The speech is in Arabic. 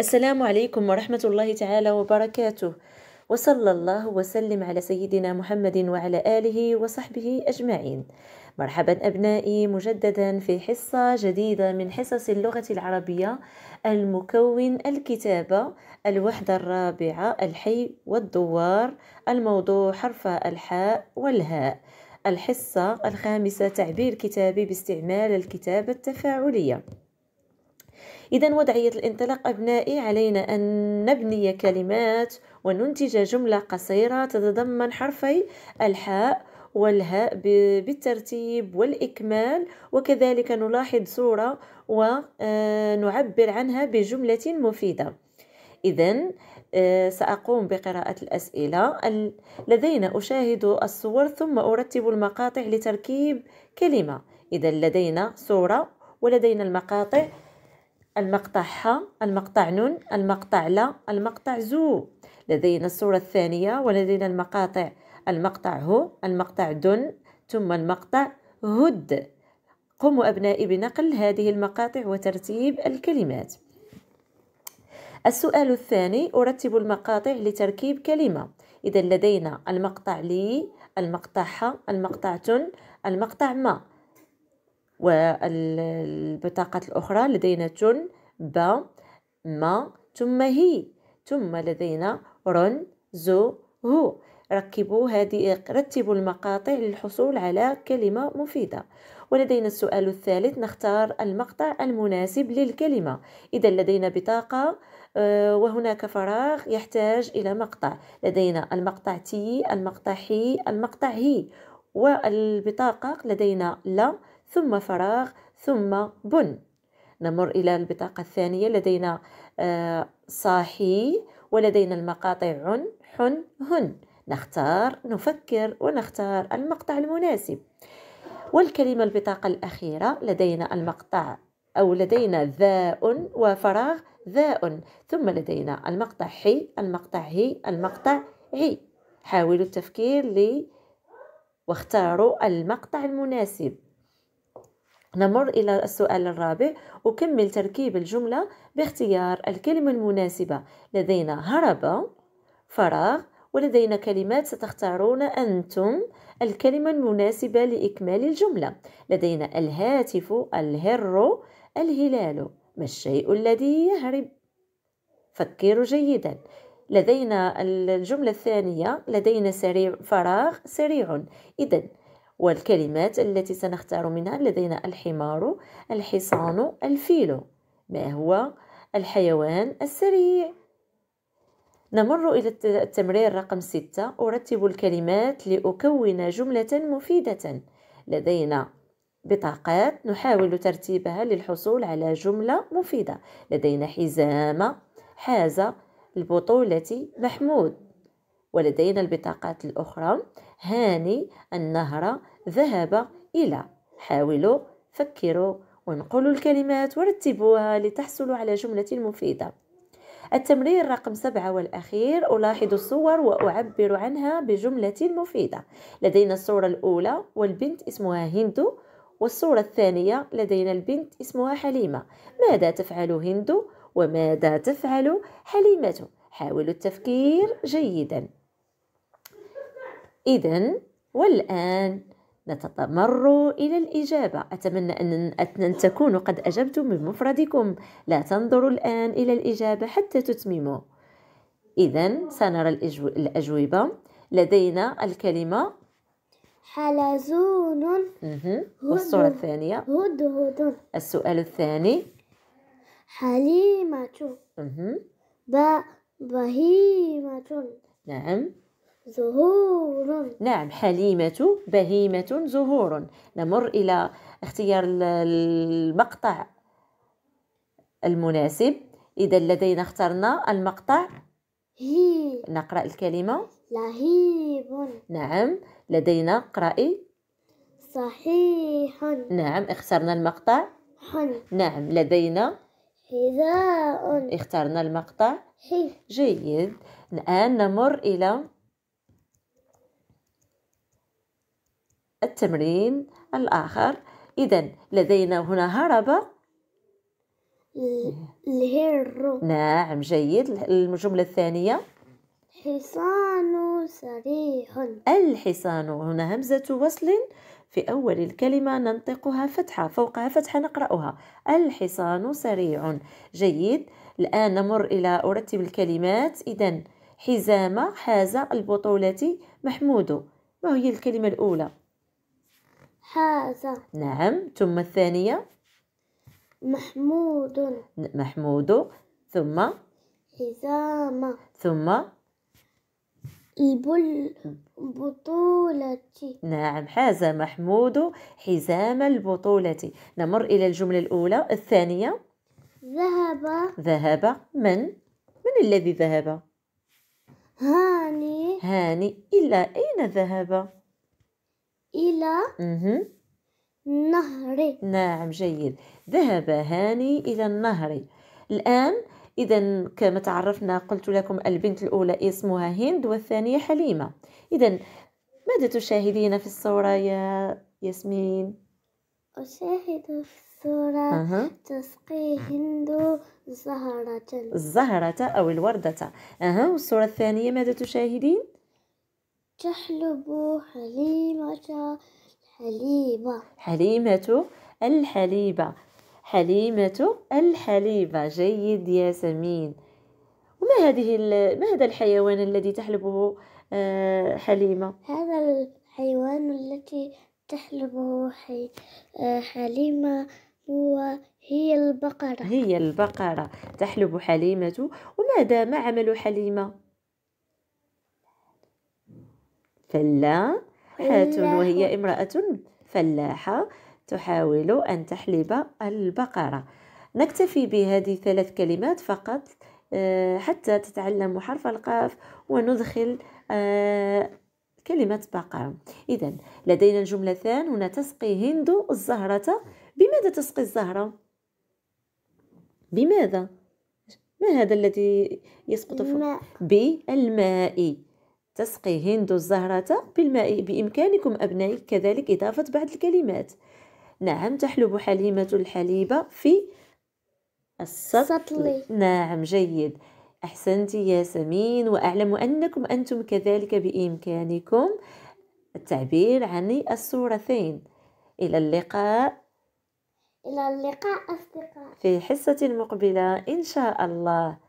السلام عليكم ورحمة الله تعالى وبركاته وصلى الله وسلم على سيدنا محمد وعلى آله وصحبه أجمعين مرحبا أبنائي مجددا في حصة جديدة من حصص اللغة العربية المكون الكتابة الوحدة الرابعة الحي والدوار الموضوع حرف الحاء والهاء الحصة الخامسة تعبير كتابي باستعمال الكتابة التفاعلية إذا وضعية الانطلاق أبنائي علينا أن نبني كلمات وننتج جملة قصيرة تتضمن حرفي الحاء والهاء بالترتيب والإكمال وكذلك نلاحظ صورة ونعبر آه، عنها بجملة مفيدة إذا آه، سأقوم بقراءة الأسئلة لدينا أشاهد الصور ثم أرتب المقاطع لتركيب كلمة إذا لدينا صورة ولدينا المقاطع المقطع ح المقطع ن المقطع لا المقطع زو لدينا الصورة الثانية ولدينا المقاطع المقطع هو المقطع دن ثم المقطع هد قوموا أبنائي بنقل هذه المقاطع وترتيب الكلمات السؤال الثاني أرتب المقاطع لتركيب كلمة إذا لدينا المقطع لي المقطع ح المقطع تن المقطع ما والبطاقات الأخرى لدينا جون با ما ثم هي ثم لدينا رن زو هو ركبوا هذه رتبوا المقاطع للحصول على كلمة مفيدة ولدينا السؤال الثالث نختار المقطع المناسب للكلمة إذا لدينا بطاقة آه، وهناك فراغ يحتاج إلى مقطع لدينا المقطع تي المقطع حي المقطع هي والبطاقة لدينا لا ثم فراغ ثم بن نمر إلى البطاقة الثانية لدينا آه، صاحي ولدينا المقاطع عن حن هن نختار نفكر ونختار المقطع المناسب والكلمة البطاقة الأخيرة لدينا المقطع أو لدينا ذاء وفراغ ذاء ثم لدينا المقطع حي المقطع هي المقطع عي حاولوا التفكير لي واختاروا المقطع المناسب نمر إلى السؤال الرابع أكمل تركيب الجملة باختيار الكلمة المناسبة لدينا هرب فراغ ولدينا كلمات ستختارون أنتم الكلمة المناسبة لإكمال الجملة لدينا الهاتف الهر الهلال ما الشيء الذي يهرب فكروا جيدا لدينا الجملة الثانية لدينا سريع فراغ سريع إذا والكلمات التي سنختار منها لدينا الحمار الحصان الفيل ما هو الحيوان السريع نمر إلى التمرير رقم ستة أرتب الكلمات لأكون جملة مفيدة لدينا بطاقات نحاول ترتيبها للحصول على جملة مفيدة لدينا حزام حاز البطولة محمود ولدينا البطاقات الأخرى هاني النهر ذهب إلى حاولوا فكروا وانقلوا الكلمات ورتبوها لتحصلوا على جملة مفيدة التمرين رقم سبعة والأخير ألاحظ الصور وأعبر عنها بجملة مفيدة لدينا الصورة الأولى والبنت اسمها هندو والصورة الثانية لدينا البنت اسمها حليمة ماذا تفعل هندو وماذا تفعل حليمة حاولوا التفكير جيداً إذا والآن نتمر إلى الإجابة أتمنى أن تكونوا قد أجبتم من مفردكم لا تنظروا الآن إلى الإجابة حتى تتمموا إذا سنرى الأجو... الأجوبة لدينا الكلمة حلزون والصورة الثانية هدهد السؤال الثاني حليمة بهيمة نعم زهور نعم حليمة بهيمة زهور نمر إلى اختيار المقطع المناسب إذا لدينا اخترنا المقطع هي نقرأ الكلمة لهيب نعم لدينا قرأي صحيح نعم اخترنا المقطع حن نعم لدينا حذاء اخترنا المقطع حي جيد الآن نمر إلى التمرين الآخر إذا لدينا هنا هرب الهر نعم جيد الجملة الثانية الحصان سريع الحصان هنا همزة وصل في أول الكلمة ننطقها فتحة فوقها فتحة نقرأها الحصان سريع جيد الآن نمر إلى أرتب الكلمات إذا حزام حاز البطولة محمود ما هي الكلمة الأولى هذا نعم ثم الثانية محمود محمود ثم حزام ثم البطولة نعم حاز محمود حزام البطولة نمر إلى الجملة الأولى الثانية ذهب ذهب من؟ من الذي ذهب؟ هاني هاني إلى أين ذهب؟ إلى النهر نعم جيد ذهب هاني إلى النهر الآن إذا كما تعرفنا قلت لكم البنت الأولى اسمها هند والثانية حليمة إذا ماذا تشاهدين في الصورة يا ياسمين؟ أشاهد في الصورة أه. تسقي هند زهرة الزهرة أو الوردة أها والصورة الثانية ماذا تشاهدين؟ تحلب حليمة الحليبة حليمة الحليبة حليمة الحليبة جيد ياسمين وما هذه ما هذا الحيوان الذي تحلبه آه، حليمة هذا الحيوان الذي تحلبه آه، حليمة هو هي البقرة هي البقرة تحلب حليمة وماذا ما عمل حليمة فلاحة وهي امرأة فلاحة تحاول أن تحلب البقرة نكتفي بهذه ثلاث كلمات فقط آه، حتى تتعلم حرف القاف وندخل آه، كلمة بقرة إذا لدينا الجملتان هنا تسقي هند الزهرة بماذا تسقي الزهرة؟ بماذا؟ ما هذا الذي يسقط فوق؟ بالماء تسقي هند الزهرة بالماء بإمكانكم أبنائي كذلك إضافة بعض الكلمات نعم تحلب حليمة الحليب في السطل نعم جيد أحسنت يا سمين وأعلم أنكم أنتم كذلك بإمكانكم التعبير عن الصورتين إلى اللقاء إلى اللقاء أصدقاء في حصة مقبلة إن شاء الله